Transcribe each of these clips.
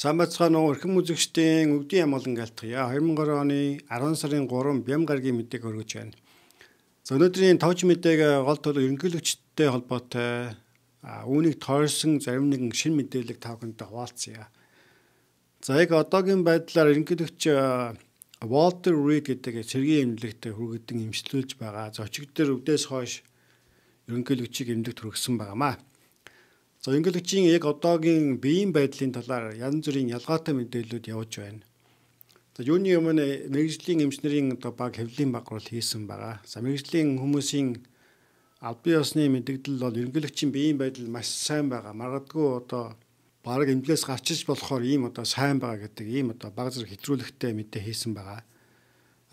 Самбацхан өрхөн үзэгчдийн өвдөн ямгалан галтгая 2020 оны 10 сарын 3 бям гаргийн мэдээг өргөж байна. За өнөөдрийн товч мэдээг гол тул ерөнхийлөгчтэй холбоотой үүнийг тойрсон зарим нэгэн шин мэдээлэл та бүхэнд хуваалцъя. За яг одоогийн байдлаар ерөнхийлөгч Walter Reed гэдэг цэргийн эмнэлэгт хүргэдэн эмчилүүлж байгаа. Зочиг дээр өвдөөс хойш ерөнхийлөгчийг эмнэлэгт хүргэсэн байгаамаа. Зонгилөгчийн яг одоогийн биеийн байдлын талаар янз бүрийн ялгаатай мэдээлэлүүд явж байна. За юуны юм нэ мэрэгжлийн эмчнэрийн одоо баг хэвлийн баг бол хийсэн байгаа. За мэрэгжлийн хүмүүсийн албан ёсны мэдээлэл бол ерөнхийлөгчийн биеийн байдал маш сайн байгаа. Магадгүй одоо баг эмнэлээс гарчиж болохоор ийм одоо сайн байгаа гэдэг ийм одоо баг зэрэг хэтрүүлэгтэй мэдээ хийсэн байгаа.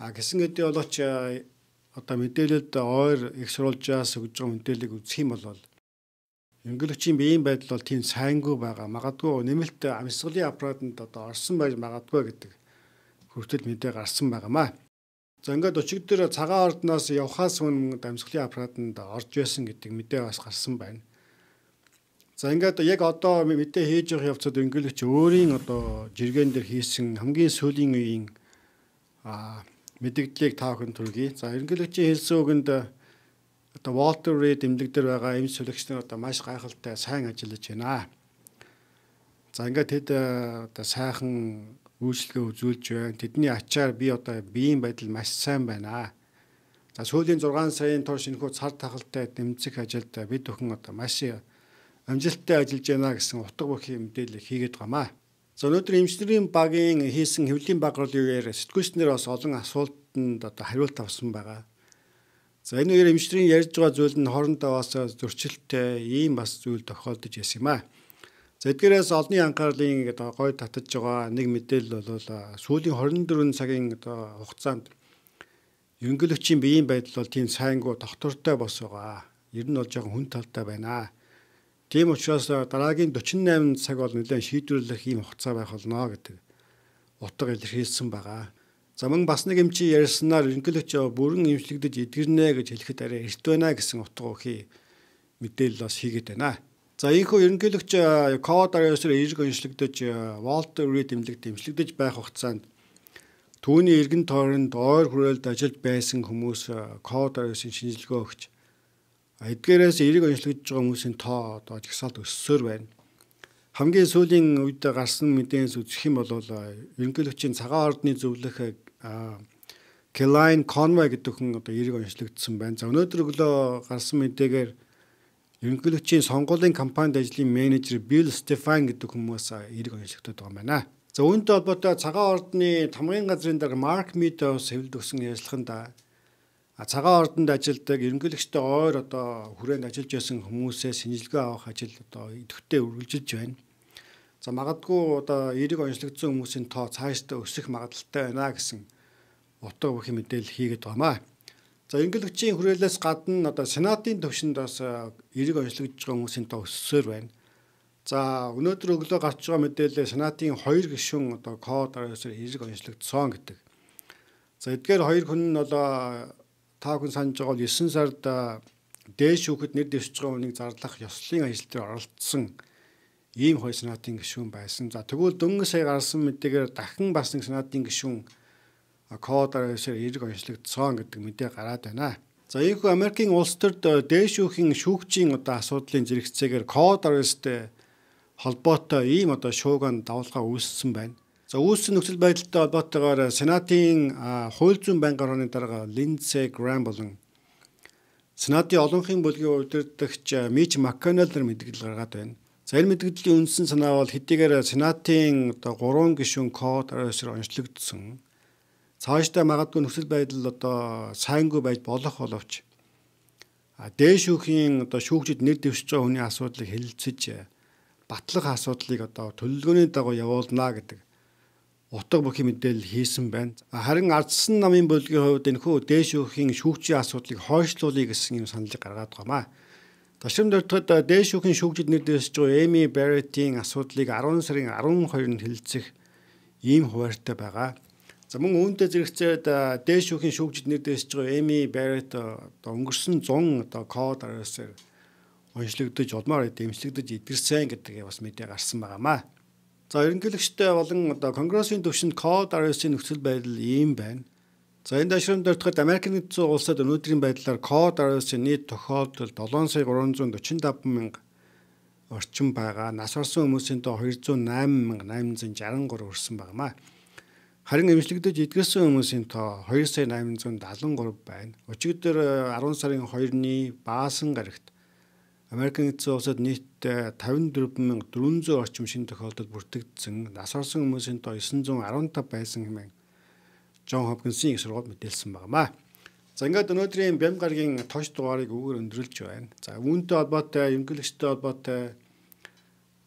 А гэсэн хэдий болооч э, одоо мэдээлэлд ойр их сурулжаас өгж байгаа мэдээллийг үзэх юм бол Өнгөлөгчийн биеийн байдал бол тийм сайнгүй байгаа. Магадгүй нэмэлт амьсгалын аппаратанд одоо орсон байж магадгүй гэдэг хүртэл мэдээ гарсан байнамаа. За ингээд өчиг дээр цагаан ордноос явхаас өмнө амьсгалын аппаратанд орж байсан гэдэг мэдээ бас гарсан байна. За ингээд яг одоо мэдээ хийж явах явцад өнгөлөгч өөрийн одоо жиргэн дээр хийсэн хамгийн сүүлийн үеийн аа мэдээллийг та бүхэнд хүргэе. За өнгөлөгчийн хэлсэн үгэнд одоо Walter Reed эмнэлэг дээр байгаа эмч солигч нар одоо маш гайхалтай сайн ажиллаж байна. За ингээд тэд э, одоо сайхан үйлчлэгээ үзүүлж байна. Тэдний ачаар би одоо биеийн байдал маш сайн байна. За сүүлийн 6 сарын турш энэхүү цар тахалтай дэмжих ажилд бид бүхэн одоо маш амжилттай ажиллаж байна гэсэн утга бүхий мэдээлэл хийгээд байгаамаа. За өнөөдөр эмчлэрийн багийн хийсэн хөвлийн баг руу яар сэтгүүлчнэр бас олон асуултанд одоо хариулт авсан байгаа. За энэ үеэр эмчдрийн ярьж байгаа зүйл нь хоорондоо бас зөрчилтэй ийм бас зүйл тохиолдож яс юм аа. За эдгээрээс олонний анхаарлын одоо гой татаж байгаа нэг мэдээлэл бол сүүлийн 24 цагийн одоо хугацаанд ерөнхийлөгчийн биеийн байдал бол тийм сайнгүй доктортой бос байгаа. Ер нь бол жоохон хүн талтай байна. Тийм учраас дараагийн 48 цаг бол нэлээд шийдвэрлэх ийм хугацаа байх болно гэдэг утга илэрхийлсэн байгаа. За мөн бас нэг юм чи ярьснаар ерөнхийлөгч бүрэн имжлэгдэж эдгэрнэ гэж хэлэхэд арай эрт байна гэсэн утга өгөхий мэдээлэл бас хийгээд байна. За ийхүү ерөнхийлөгч код арайсаар эерэг онцлогдож Walter Reed эмнэлэгт эмчлэгдэж байх хугацаанд түүний эргэн тойронд ойр хүрээлд ажиллаж байсан хүмүүс код арайсын шинжилгээ өгч эдгээрээс эерэг онцлогдож байгаа хүмүүсийн тоо одоо жагсаалт өссөөр байна. Хамгийн сүүлийн үед гарсан мэдээс үзэх юм бол ерөнхийлөгчийн цагаан ордны зөвлөх Келайн Конвой гэдэг хүн одоо 90 онцлогдсон байна. За өнөөдөр өглөө гарсан мэдээгээр ерөнхийлөгчийн сонгуулийн кампанид ажлын менежер Билл Стефан гэдэг хүмүүс 90 онцлогдод байгаа юм байна. За үүнтэй холбоотой цагаан ордны тамгын газрын дарга Марк Мидоус хэвлд өгсөн ярилцлаганд цагаан ордонд ажилладаг ерөнхийлөгчтэй ойр одоо хүрээнд ажиллаж байсан хүмүүсээ шинжилгээ авах ажил одоо идэвхтэй үргэлжилж байна. За магадгүй одоо эерэг онцлогдсон хүмүүсийн тоо цаашдаа өсөх магадлалтай байна гэсэн утга бүхий мэдээлэл хийгээд байна. За ингэлэгчийн хүрээлээс гадна одоо сенатын төвшөнд бас эерэг онцлогдж байгаа хүмүүсийн тоо өссөөр байна. За өнөөдөр өглөө гарч байгаа мэдээлэл сенатын 2 гишүүн одоо код араас эерэг онцлогдсон гэдэг. За эдгээр хоёр хүн нь одоо та хүн санаж байгаа бол 9 сард дээш хүүхэд нэр дэвшиж байгаа хүнийг зарлах ёслолын ажил дээр оролцсон ийм хоёр сенатын гишүүн байсан. За тэгвэл дөнгөн сая гарсан мэдээгээр дахин бас нэг сенатын гишүүн кодоор эрг онцлогдсон гэдэг мэдээ гараад байна. За ийхүү Америкийн улс төрд э, дээшүүхийн шүүгчийн одоо асуудлын зэрэгцээгээр код арвэстэй холбоотой ийм одоо шууган давлгаа үүссэн байна. За үүссэн нөхцөл байдалтай холбоотойгоор Сенатын хууль зүйн байнгын орооны дарга Линдсе Грэм болон Сенатын олонхын бүлгийн удирдагч Мич Макконнеллер мэдээлэл гаргаад байна. За энэ мэдгэлийн үндсэн санаа бол хэдийгээр Сенатын одоо гурван гишүүн код оройсоор онцлогдсон. Цаашдаа магадгүй нөхцөл байдал одоо сайнгүй байж болох боловч а дээш шүүхийн одоо шүүгчид нэр дэвшиж байгаа хүний асуудлыг хэлэлцэж батлах асуудлыг одоо төлөвлөгөөний дагуу явуулнаа гэдэг утга бүхий мэдээлэл хийсэн байна. Харин ардсан намын бүлгийн хувьд энэхүү дээш өхийн шүүгчийн асуудлыг хойшлуулъя гэсэн юм санал гаргаад байгаа маа. Ташрын дөрөлтөд дээш үхэн шүүгчид нэрдэж байгаа Эми Барретийн асуудлыг 10 сарын 12-нд хэлэлцэх ийм хуваарьтай байгаа. За мөн үүндээ зэрэгцээд дээш үхэн шүүгчид нэрдэж байгаа Эми Баррет одоо өнгөрсөн 100 одоо код RSR онцлогдож улмаар дэмжлэгдэж идэрсэн гэдэг бас мэдээ гарсан байгаамаа. За ерөнхийлөгчтэй болон одоо Конгрессийн төвшөнд код RSR-ийн нөхцөл байдал ийм байна. За энэ дашрын дөрөлтөд Америкийн нэгдсэн улсад өнөөдрийн байдлаар код RS-ийн нийт тохиолдол 7 сая 345 мянга орчим байгаа. Нас орсон хүмүүсийн доо 208 мянга 863 өрсөн байна. Харин эмчлэгдэж эдгэрсэн хүмүүсийн тоо 2 сая 873 байна. Өчигдөр 10 э, сарын 2-ны баасан гарагт Америкийн нэгдсэн улсад нийт 54400 э, орчим шинэ тохиолдол бүртгэгдсэн. Нас орсон хүмүүсийн тоо 915 байсан хэмээн Джон Хопкинсийн их сургууль мэдээлсэн байна. За ингээд өнөөдрийн бям гаргийн точ дугаарыг өгөр өндөрлж байна. За үүнтэй холбоотой, эмгэлэгчтэй холбоотой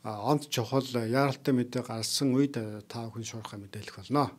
онц чухал яаралтай мэдээ гарсан үед та бүхэн шуурхай мэдээлэх болно.